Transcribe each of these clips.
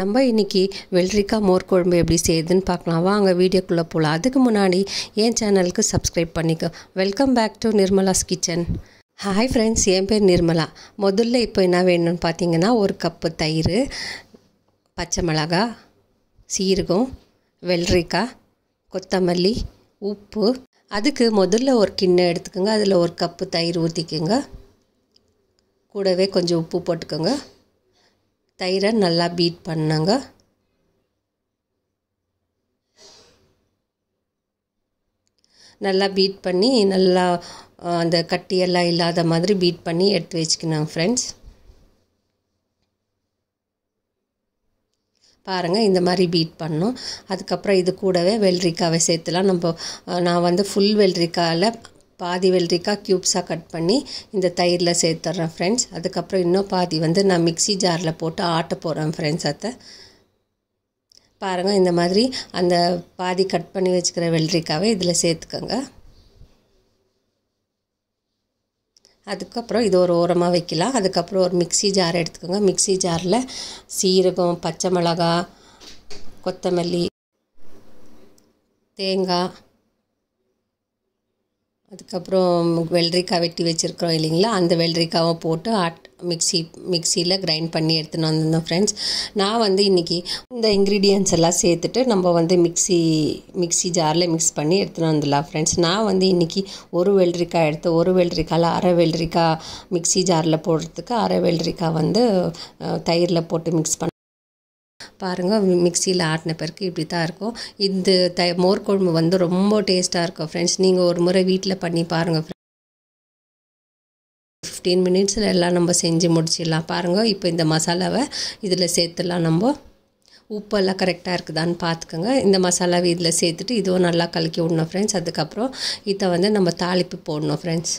நம்ம இன்றைக்கி வெள்ளரிக்காய் மோர் குழம்பு எப்படி செய்யுதுன்னு பார்க்கலாம் வாங்க வீடியோக்குள்ளே போகலாம் அதுக்கு முன்னாடி என் சேனலுக்கு சப்ஸ்கிரைப் பண்ணிக்கோ welcome back to Nirmala's kitchen hi friends என் பேர் நிர்மலா முதல்ல இப்போ என்ன வேணும்னு பார்த்தீங்கன்னா ஒரு கப்பு தயிர் பச்சை மிளகா சீரகம் வெள்ளரிக்காய் கொத்தமல்லி உப்பு அதுக்கு முதல்ல ஒரு கிண்ணம் எடுத்துக்கோங்க அதில் ஒரு கப்பு தயிர் ஊற்றிக்கோங்க கூடவே கொஞ்சம் உப்பு போட்டுக்கோங்க தயிரை நல்லா பீட் பண்ணாங்க நல்லா பீட் பண்ணி நல்லா அந்த கட்டியெல்லாம் இல்லாத மாதிரி பீட் பண்ணி எடுத்து வச்சுக்கினாங்க ஃப்ரெண்ட்ஸ் பாருங்கள் இந்த மாதிரி பீட் பண்ணோம் அதுக்கப்புறம் இது கூடவே வெள்ளரிக்காவை சேர்த்துலாம் நம்ம நான் வந்து ஃபுல் வெள்ளரிக்காயில் பாதி வெள்ளரிக்காய் க்யூப்ஸாக கட் பண்ணி இந்த தயிரில் சேர்த்துட்றேன் ஃப்ரெண்ட்ஸ் அதுக்கப்புறம் இன்னும் பாதி வந்து நான் மிக்சி ஜாரில் போட்டு ஆட்ட போகிறேன் ஃப்ரெண்ட்ஸ் அதை பாருங்கள் இந்த மாதிரி அந்த பாதி கட் பண்ணி வச்சுக்கிற வெள்ளரிக்காவை இதில் சேர்த்துக்கோங்க அதுக்கப்புறம் இது ஒரு ஓரமாக வைக்கலாம் அதுக்கப்புறம் ஒரு மிக்சி ஜார் எடுத்துக்கோங்க மிக்சி ஜாரில் சீரகம் பச்சை மிளகா கொத்தமல்லி தேங்காய் அதுக்கப்புறம் வெள்ளரிக்காய் வெட்டி வச்சுருக்கிறோம் இல்லைங்களா அந்த வெள்ளரிக்காவை போட்டு ஆட் மிக்சி மிக்சியில் கிரைண்ட் பண்ணி எடுத்துன்னு வந்திருந்தோம் ஃப்ரெண்ட்ஸ் நான் வந்து இன்றைக்கி இந்த இன்க்ரீடியன்ஸ் எல்லாம் சேர்த்துட்டு நம்ம வந்து மிக்சி மிக்சி ஜாரில் மிக்ஸ் பண்ணி எடுத்துன்னு வந்துடலாம் ஃப்ரெண்ட்ஸ் நான் வந்து இன்றைக்கி ஒரு வெள்ளரிக்காய் எடுத்து ஒரு வெள்ளரிக்காயில் அரை வெள்ளரிக்காய் மிக்சி ஜாரில் போடுறதுக்கு அரை வெள்ளரிக்காய் வந்து தயிரில் போட்டு மிக்ஸ் பண்ண பாருங்கள் மிக்சியில் ஆட்டின பிறகு இப்படி தான் இருக்கும் இந்த த மோர் குழம்பு வந்து ரொம்ப டேஸ்ட்டாக இருக்கும் ஃப்ரெண்ட்ஸ் நீங்கள் ஒரு முறை வீட்டில் பண்ணி பாருங்கள் ஃபிஃப்டீன் மினிட்ஸில் எல்லாம் நம்ம செஞ்சு முடிச்சிடலாம் பாருங்கள் இப்போ இந்த மசாலாவை இதில் சேர்த்துலாம் நம்ம உப்பெல்லாம் கரெக்டாக இருக்குதான்னு பார்த்துக்கோங்க இந்த மசாலாவை இதில் சேர்த்துட்டு இதுவும் நல்லா கலக்கி விடணும் ஃப்ரெண்ட்ஸ் அதுக்கப்புறம் இதை வந்து நம்ம தாளிப்பு போடணும் ஃப்ரெண்ட்ஸ்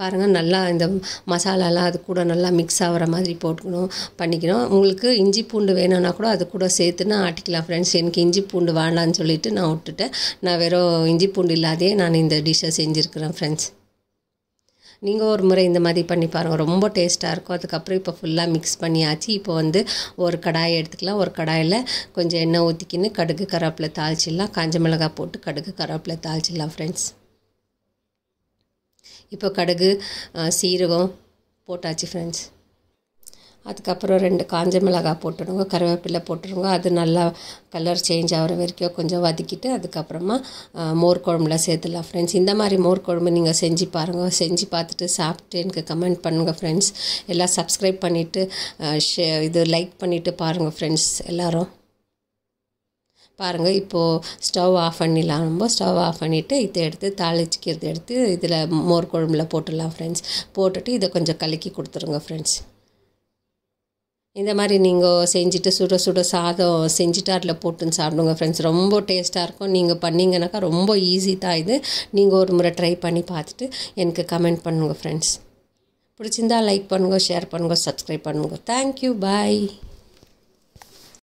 பாருங்கள் நல்லா இந்த மசாலாலாம் அது கூட நல்லா மிக்ஸ் ஆகிற மாதிரி போட்டுக்கணும் பண்ணிக்கணும் உங்களுக்கு இஞ்சி பூண்டு வேணும்னா கூட அது கூட சேர்த்து நான் ஆட்டிக்கலாம் ஃப்ரெண்ட்ஸ் எனக்கு இஞ்சி பூண்டு வேண்டான்னு சொல்லிவிட்டு நான் விட்டுட்டேன் நான் வெறும் இஞ்சி பூண்டு இல்லாதே நான் இந்த டிஷ்ஷை செஞ்சுருக்கிறேன் ஃப்ரெண்ட்ஸ் நீங்கள் ஒரு முறை இந்த மாதிரி பண்ணி பாருங்கள் ரொம்ப டேஸ்ட்டாக இருக்கும் அதுக்கப்புறம் இப்போ ஃபுல்லாக மிக்ஸ் பண்ணியாச்சு இப்போ வந்து ஒரு கடாயை எடுத்துக்கலாம் ஒரு கடாயில் கொஞ்சம் எண்ணெய் ஊற்றிக்கின்னு கடுகு கருவேப்பிலை தாளிச்சிடலாம் காஞ்ச மிளகாய் போட்டு கடுகு கராப்பில் தாளிச்சிடலாம் ஃப்ரெண்ட்ஸ் இப்போ கடுகு சீரகம் போட்டாச்சு ஃப்ரெண்ட்ஸ் அதுக்கப்புறம் ரெண்டு காஞ்ச மிளகாய் போட்டுடுங்க கருவேப்பிலை போட்டுடுங்க அது நல்லா கலர் சேஞ்ச் ஆகிற வரைக்கும் கொஞ்சம் வதக்கிட்டு அதுக்கப்புறமா மோர் குழம்புல சேர்த்துலாம் ஃப்ரெண்ட்ஸ் இந்த மாதிரி மோர் குழம்பு நீங்கள் செஞ்சு பாருங்கள் செஞ்சு பார்த்துட்டு சாப்பிட்டு எனக்கு கமெண்ட் பண்ணுங்கள் ஃப்ரெண்ட்ஸ் எல்லாம் சப்ஸ்கிரைப் பண்ணிவிட்டு இது லைக் பண்ணிவிட்டு பாருங்கள் ஃப்ரெண்ட்ஸ் எல்லோரும் பாருங்கள் இப்போது ஸ்டவ் ஆஃப் பண்ணிடலாம் நம்ம ஸ்டவ் ஆஃப் பண்ணிவிட்டு இதை எடுத்து தாளிச்சிக்கிறது எடுத்து இதில் மோர் குழம்புல போட்டுடலாம் ஃப்ரெண்ட்ஸ் போட்டுட்டு இதை கொஞ்சம் கலக்கி கொடுத்துருங்க ஃப்ரெண்ட்ஸ் இந்த மாதிரி நீங்கள் செஞ்சுட்டு சுட சுட சாதம் செஞ்சுட்டு அதில் போட்டுன்னு சாப்பிடுங்க ஃப்ரெண்ட்ஸ் ரொம்ப டேஸ்ட்டாக இருக்கும் நீங்கள் பண்ணிங்கனாக்கா ரொம்ப ஈஸி தான் இது நீங்கள் ஒரு முறை ட்ரை பண்ணி பார்த்துட்டு எனக்கு கமெண்ட் பண்ணுங்கள் ஃப்ரெண்ட்ஸ் பிடிச்சிருந்தா லைக் பண்ணுங்கள் ஷேர் பண்ணுங்கள் சப்ஸ்கிரைப் பண்ணுங்கள் தேங்க்யூ பாய்